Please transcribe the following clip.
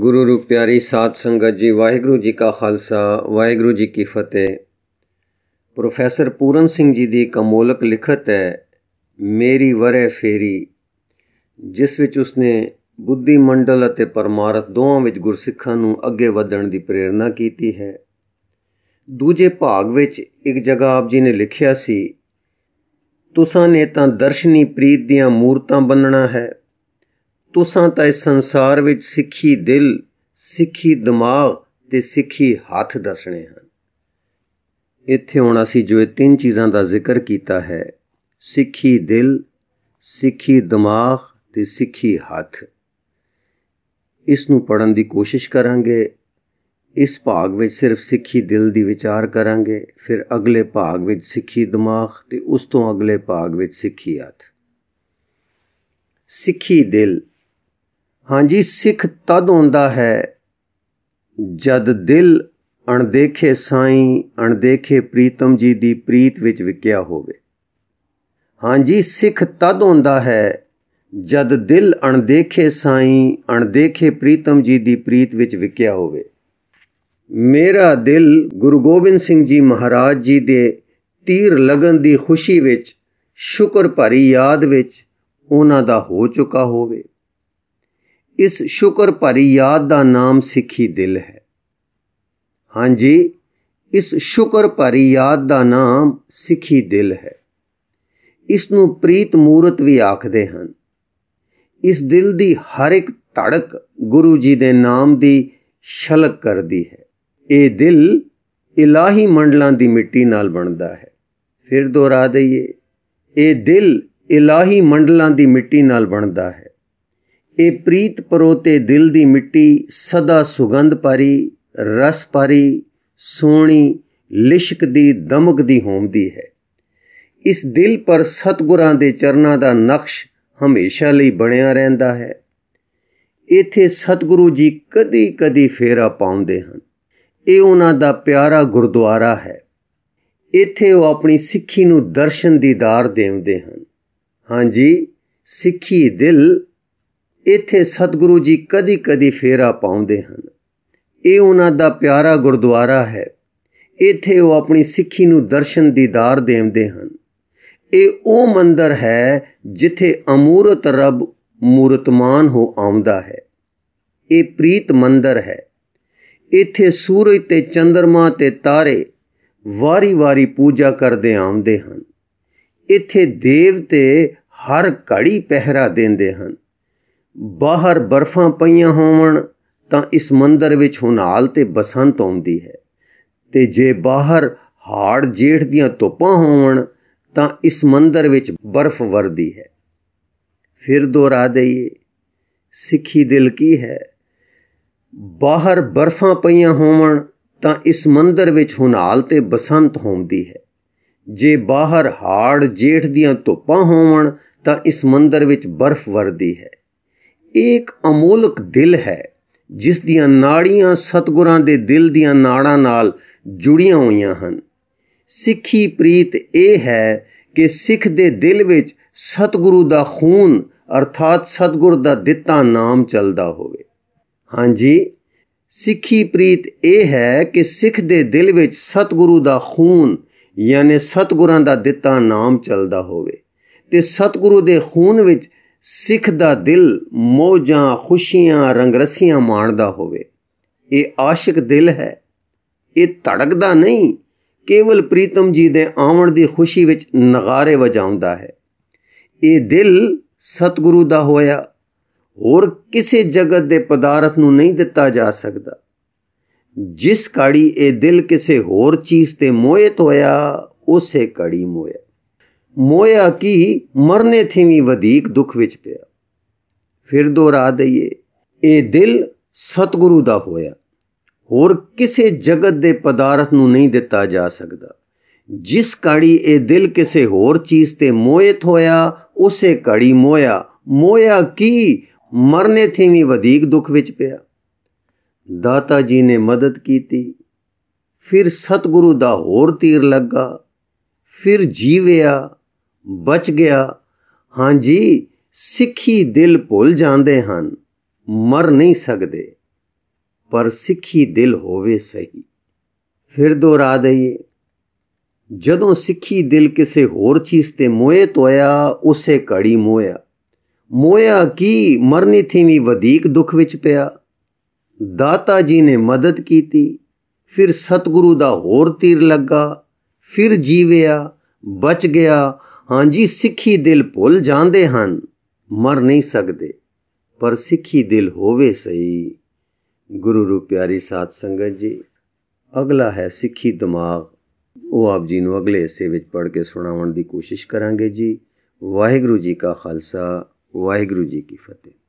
ਗੁਰੂ ਰੂਪ ਪਿਆਰੀ ਸਾਧ ਸੰਗਤ ਜੀ ਵਾਹਿਗੁਰੂ ਜੀ ਕਾ ਖਾਲਸਾ ਵਾਹਿਗੁਰੂ ਜੀ ਕੀ ਫਤਿਹ ਪ੍ਰੋਫੈਸਰ ਪੂਰਨ ਸਿੰਘ ਜੀ ਦੀ ਕਮੋਲਕ ਲਿਖਤ ਹੈ ਮੇਰੀ ਵਰੇ ਫੇਰੀ ਜਿਸ ਵਿੱਚ ਉਸਨੇ ਬੁੱਧੀ ਮੰਡਲ ਅਤੇ ਪਰਮਾਰਥ ਦੋਵਾਂ ਵਿੱਚ ਗੁਰਸਿੱਖਾਂ ਨੂੰ ਅੱਗੇ ਵਧਣ ਦੀ ਪ੍ਰੇਰਣਾ ਕੀਤੀ ਹੈ ਦੂਜੇ ਭਾਗ ਵਿੱਚ ਇੱਕ ਜਗ੍ਹਾ ਆਪ ਜੀ ਨੇ ਲਿਖਿਆ ਸੀ ਤੁਸਾਂ ਨੇ ਤਾਂ ਦਰਸ਼ਨੀ ਪ੍ਰੀਤ ਦੀਆਂ ਮੂਰਤਾਂ ਬੰਨਣਾ ਹੈ ਤੁਸਾਂ ਤਾਂ ਇਸ ਸੰਸਾਰ ਵਿੱਚ ਸਿੱਖੀ ਦਿਲ ਸਿੱਖੀ ਦਿਮਾਗ ਤੇ ਸਿੱਖੀ ਹੱਥ ਦੱਸਣੇ ਹਨ ਇੱਥੇ ਹੁਣ ਅਸੀਂ ਜੋ ਇਹ ਤਿੰਨ ਚੀਜ਼ਾਂ ਦਾ ਜ਼ਿਕਰ ਕੀਤਾ ਹੈ ਸਿੱਖੀ ਦਿਲ ਸਿੱਖੀ ਦਿਮਾਗ ਤੇ ਸਿੱਖੀ ਹੱਥ ਇਸ ਨੂੰ ਪੜਨ ਦੀ ਕੋਸ਼ਿਸ਼ ਕਰਾਂਗੇ ਇਸ ਭਾਗ ਵਿੱਚ ਸਿਰਫ ਸਿੱਖੀ ਦਿਲ ਦੀ ਵਿਚਾਰ ਕਰਾਂਗੇ ਫਿਰ ਅਗਲੇ ਭਾਗ ਵਿੱਚ ਸਿੱਖੀ ਦਿਮਾਗ ਤੇ ਉਸ ਤੋਂ ਅਗਲੇ ਭਾਗ ਵਿੱਚ ਸਿੱਖੀ ਹੱਥ ਸਿੱਖੀ ਦਿਲ ਹਾਂਜੀ ਸਿੱਖ ਤਦ ਹੁੰਦਾ ਹੈ ਜਦ ਦਿਲ ਅਣਦੇਖੇ ਸਾਈਂ ਅਣਦੇਖੇ ਪ੍ਰੀਤਮ ਜੀ ਦੀ ਪ੍ਰੀਤ ਵਿੱਚ ਵਿਕਿਆ ਹੋਵੇ ਹਾਂਜੀ ਸਿੱਖ ਤਦ ਹੁੰਦਾ ਹੈ ਜਦ ਦਿਲ ਅਣਦੇਖੇ ਸਾਈਂ ਅਣਦੇਖੇ ਪ੍ਰੀਤਮ ਜੀ ਦੀ ਪ੍ਰੀਤ ਵਿੱਚ ਵਿਕਿਆ ਹੋਵੇ ਮੇਰਾ ਦਿਲ ਗੁਰੂ ਗੋਬਿੰਦ ਸਿੰਘ ਜੀ ਮਹਾਰਾਜ ਜੀ ਦੇ ਤੀਰ ਲਗਨ ਦੀ ਖੁਸ਼ੀ ਵਿੱਚ ਸ਼ੁਕਰ ਭਰੀ ਯਾਦ ਵਿੱਚ ਉਹਨਾਂ ਦਾ ਹੋ ਚੁੱਕਾ ਹੋਵੇ ਇਸ ਸ਼ੁਕਰ ਭਰੀ ਯਾਦ ਦਾ ਨਾਮ ਸਿੱਖੀ ਦਿਲ ਹੈ ਹਾਂਜੀ ਇਸ ਸ਼ੁਕਰ ਭਰੀ ਯਾਦ ਦਾ ਨਾਮ ਸਿੱਖੀ ਦਿਲ ਹੈ ਇਸ ਨੂੰ ਪ੍ਰੀਤ ਮੂਰਤ ਵੀ ਆਖਦੇ ਹਨ ਇਸ ਦਿਲ ਦੀ ਹਰ ਇੱਕ ਧੜਕ ਗੁਰੂ ਜੀ ਦੇ ਨਾਮ ਦੀ ਛਲਕ ਕਰਦੀ ਹੈ ਇਹ ਦਿਲ ਇਲਾਹੀ ਮੰਡਲਾਂ ਦੀ ਮਿੱਟੀ ਨਾਲ ਬਣਦਾ ਹੈ ਫਿਰ ਦੁਹਰਾ ਦਈਏ ਇਹ ਦਿਲ ਇਲਾਹੀ ਮੰਡਲਾਂ ਦੀ ਮਿੱਟੀ ਨਾਲ ਬਣਦਾ ਹੈ ਇਹ ਪ੍ਰੀਤ ਪਰੋ ਤੇ ਦਿਲ ਦੀ ਮਿੱਟੀ ਸਦਾ ਸੁਗੰਧ ਪਾਰੀ ਰਸ ਪਾਰੀ ਸੋਹਣੀ ਲਿਸ਼ਕ ਦੀ ਦਮਕ ਦੀ ਹੋਮਦੀ ਹੈ ਇਸ ਦਿਲ ਪਰ ਸਤਗੁਰਾਂ ਦੇ ਚਰਨਾਂ ਦਾ ਨਕਸ਼ ਹਮੇਸ਼ਾ ਲਈ ਬਣਿਆ ਰਹਿੰਦਾ ਹੈ ਇਥੇ ਸਤਗੁਰੂ ਜੀ ਕਦੀ-ਕਦੀ ਫੇਰਾ ਪਾਉਂਦੇ ਹਨ ਇਹ ਉਹਨਾਂ ਦਾ ਪਿਆਰਾ ਗੁਰਦੁਆਰਾ ਹੈ ਇਥੇ ਉਹ ਆਪਣੀ ਸਿੱਖੀ ਨੂੰ ਦਰਸ਼ਨ ਦੀਦਾਰ ਦੇਉਂਦੇ ਹਨ ਹਾਂਜੀ ਸਿੱਖੀ ਦਿਲ ਇੱਥੇ ਸਤਿਗੁਰੂ ਜੀ ਕਦੀ-ਕਦੀ ਫੇਰਾ ਪਾਉਂਦੇ ਹਨ ਇਹ ਉਹਨਾਂ ਦਾ ਪਿਆਰਾ ਗੁਰਦੁਆਰਾ ਹੈ ਇੱਥੇ ਉਹ ਆਪਣੀ ਸਿੱਖੀ ਨੂੰ ਦਰਸ਼ਨ ਦੀਦਾਰ ਦੇਵਦੇ ਹਨ ਇਹ ਉਹ ਮੰਦਰ ਹੈ ਜਿੱਥੇ ਅਮੂਰਤ ਰੱਬ ਮੂਰਤਮਾਨ ਹੋ ਆਉਂਦਾ ਹੈ ਇਹ ਪ੍ਰੀਤ ਮੰਦਰ ਹੈ ਇੱਥੇ ਸੂਰਜ ਤੇ ਚੰਦਰਮਾ ਤੇ ਤਾਰੇ ਵਾਰੀ-ਵਾਰੀ ਪੂਜਾ ਕਰਦੇ ਆਉਂਦੇ ਹਨ ਇੱਥੇ ਦੇਵਤੇ ਹਰ ਘੜੀ ਪਹਿਰਾ ਦਿੰਦੇ ਹਨ ਬਾਹਰ ਬਰਫ਼ਾਂ ਪਈਆਂ ਹੋਵਣ ਤਾਂ ਇਸ ਮੰਦਰ ਵਿੱਚ ਹੁਨਾਲ ਤੇ ਬਸੰਤ ਆਉਂਦੀ ਹੈ ਤੇ ਜੇ ਬਾਹਰ ਹਾੜ ਜੇਠ ਦੀਆਂ ਧੁੱਪਾਂ ਹੋਵਣ ਤਾਂ ਇਸ ਮੰਦਰ ਵਿੱਚ ਬਰਫ਼ ਵਰਦੀ ਹੈ ਫਿਰ ਦੁਹਰਾ ਦਈਏ ਸਿੱਖੀ ਦਿਲ ਕੀ ਹੈ ਬਾਹਰ ਬਰਫ਼ਾਂ ਪਈਆਂ ਹੋਵਣ ਤਾਂ ਇਸ ਮੰਦਰ ਵਿੱਚ ਹੁਨਾਲ ਤੇ ਬਸੰਤ ਹੁੰਦੀ ਹੈ ਜੇ ਬਾਹਰ ਹਾੜ ਜੇਠ ਦੀਆਂ ਧੁੱਪਾਂ ਹੋਵਣ ਤਾਂ ਇਸ ਮੰਦਰ ਵਿੱਚ ਬਰਫ਼ ਵਰਦੀ ਹੈ ਇੱਕ ਅਮੋਲਕ ਦਿਲ ਹੈ ਜਿਸ ਦੀਆਂ ਨਾੜੀਆਂ ਸਤਗੁਰਾਂ ਦੇ ਦਿਲ ਦੀਆਂ ਨਾੜਾਂ ਨਾਲ ਜੁੜੀਆਂ ਹੋਈਆਂ ਹਨ ਸਿੱਖੀ ਪ੍ਰੀਤ ਇਹ ਹੈ ਕਿ ਸਿੱਖ ਦੇ ਦਿਲ ਵਿੱਚ ਸਤਗੁਰੂ ਦਾ ਖੂਨ ਅਰਥਾਤ ਸਤਗੁਰ ਦਾ ਦਿੱਤਾ ਨਾਮ ਚੱਲਦਾ ਹੋਵੇ ਹਾਂਜੀ ਸਿੱਖੀ ਪ੍ਰੀਤ ਇਹ ਹੈ ਕਿ ਸਿੱਖ ਦੇ ਦਿਲ ਵਿੱਚ ਸਤਗੁਰੂ ਦਾ ਖੂਨ ਯਾਨੀ ਸਤਗੁਰਾਂ ਦਾ ਦਿੱਤਾ ਨਾਮ ਚੱਲਦਾ ਹੋਵੇ ਤੇ ਸਤਗੁਰੂ ਦੇ ਖੂਨ ਵਿੱਚ ਸਿੱਖ ਦਾ ਦਿਲ ਮੋਜਾਂ ਖੁਸ਼ੀਆਂ ਰੰਗ ਰਸੀਆਂ ਮਾਣਦਾ ਹੋਵੇ ਇਹ ਆਸ਼ਿਕ ਦਿਲ ਹੈ ਇਹ ਧੜਕਦਾ ਨਹੀਂ ਕੇਵਲ ਪ੍ਰੀਤਮ ਜੀ ਦੇ ਆਉਣ ਦੀ ਖੁਸ਼ੀ ਵਿੱਚ ਨਗਾਰੇ ਵਜਾਉਂਦਾ ਹੈ ਇਹ ਦਿਲ ਸਤਿਗੁਰੂ ਦਾ ਹੋਇਆ ਹੋਰ ਕਿਸੇ ਜਗਤ ਦੇ ਪਦਾਰਥ ਨੂੰ ਨਹੀਂ ਦਿੱਤਾ ਜਾ ਸਕਦਾ ਜਿਸ ਕਾੜੀ ਇਹ ਦਿਲ ਕਿਸੇ ਹੋਰ ਚੀਜ਼ ਤੇ ਮੋਹਿਤ ਹੋਇਆ ਉਸੇ ਕੜੀ ਮੋਇਆ ਮੋਇਆ ਕੀ ਮਰਨੇ ਥੀ ਵੀ ਵਧੇਕ ਦੁੱਖ ਵਿੱਚ ਪਿਆ ਫਿਰ ਦੁਹਰਾ ਦਈਏ ਇਹ ਦਿਲ ਸਤਿਗੁਰੂ ਦਾ ਹੋਇਆ ਹੋਰ ਕਿਸੇ ਜਗਤ ਦੇ ਪਦਾਰਥ ਨੂੰ ਨਹੀਂ ਦਿੱਤਾ ਜਾ ਸਕਦਾ ਜਿਸ ਕੜੀ ਇਹ ਦਿਲ ਕਿਸੇ ਹੋਰ ਚੀਜ਼ ਤੇ ਮੋਇਤ ਹੋਇਆ ਉਸੇ ਕੜੀ ਮੋਇਆ ਮੋਇਆ ਕੀ ਮਰਨੇ ਥੀ ਵੀ ਵਧੇਕ ਦੁੱਖ ਵਿੱਚ ਪਿਆ ਦਾਤਾ ਜੀ ਨੇ ਮਦਦ ਕੀਤੀ ਫਿਰ ਸਤਿਗੁਰੂ ਦਾ ਹੋਰ ਤੀਰ ਲੱਗਾ ਫਿਰ ਜੀਵਿਆ ਬਚ ਗਿਆ ਹਾਂਜੀ ਸਿੱਖੀ ਦਿਲ ਭੁੱਲ ਜਾਂਦੇ ਹਨ ਮਰ ਨਹੀਂ ਸਕਦੇ ਪਰ ਸਿੱਖੀ ਦਿਲ ਹੋਵੇ ਸਹੀ ਫਿਰ ਦੁਹਰਾ ਦਈਏ ਜਦੋਂ ਸਿੱਖੀ ਦਿਲ ਕਿਸੇ ਹੋਰ ਚੀਜ਼ ਤੇ ਮੋਏ ਤੋਇਆ ਉਸੇ ਘੜੀ ਮੋਇਆ ਮੋਇਆ ਕੀ ਮਰਨੀ ਥੀ ਵੀ ਵਧੇਕ ਦੁੱਖ ਵਿੱਚ ਪਿਆ ਦਾਤਾ ਜੀ ਨੇ ਮਦਦ ਕੀਤੀ ਫਿਰ ਸਤਗੁਰੂ ਦਾ ਹੋਰ ਤੀਰ ਲੱਗਾ ਫਿਰ ਜੀਵਿਆ ਬਚ ਗਿਆ ਹਾਂਜੀ ਸਿੱਖੀ ਦਿਲ ਭੁੱਲ ਜਾਂਦੇ ਹਨ ਮਰ ਨਹੀਂ ਸਕਦੇ ਪਰ ਸਿੱਖੀ ਦਿਲ ਹੋਵੇ ਸਹੀ ਗੁਰੂ ਰੂ ਪਿਆਰੀ ਸਾਧ ਸੰਗਤ ਜੀ ਅਗਲਾ ਹੈ ਸਿੱਖੀ ਦਿਮਾਗ ਉਹ ਆਪ ਜੀ ਨੂੰ ਅਗਲੇ ਹਿੱਸੇ ਵਿੱਚ ਪੜ੍ਹ ਕੇ ਸੁਣਾਉਣ ਦੀ ਕੋਸ਼ਿਸ਼ ਕਰਾਂਗੇ ਜੀ ਵਾਹਿਗੁਰੂ ਜੀ ਕਾ ਖਾਲਸਾ ਵਾਹਿਗੁਰੂ ਜੀ ਕੀ ਫਤਿਹ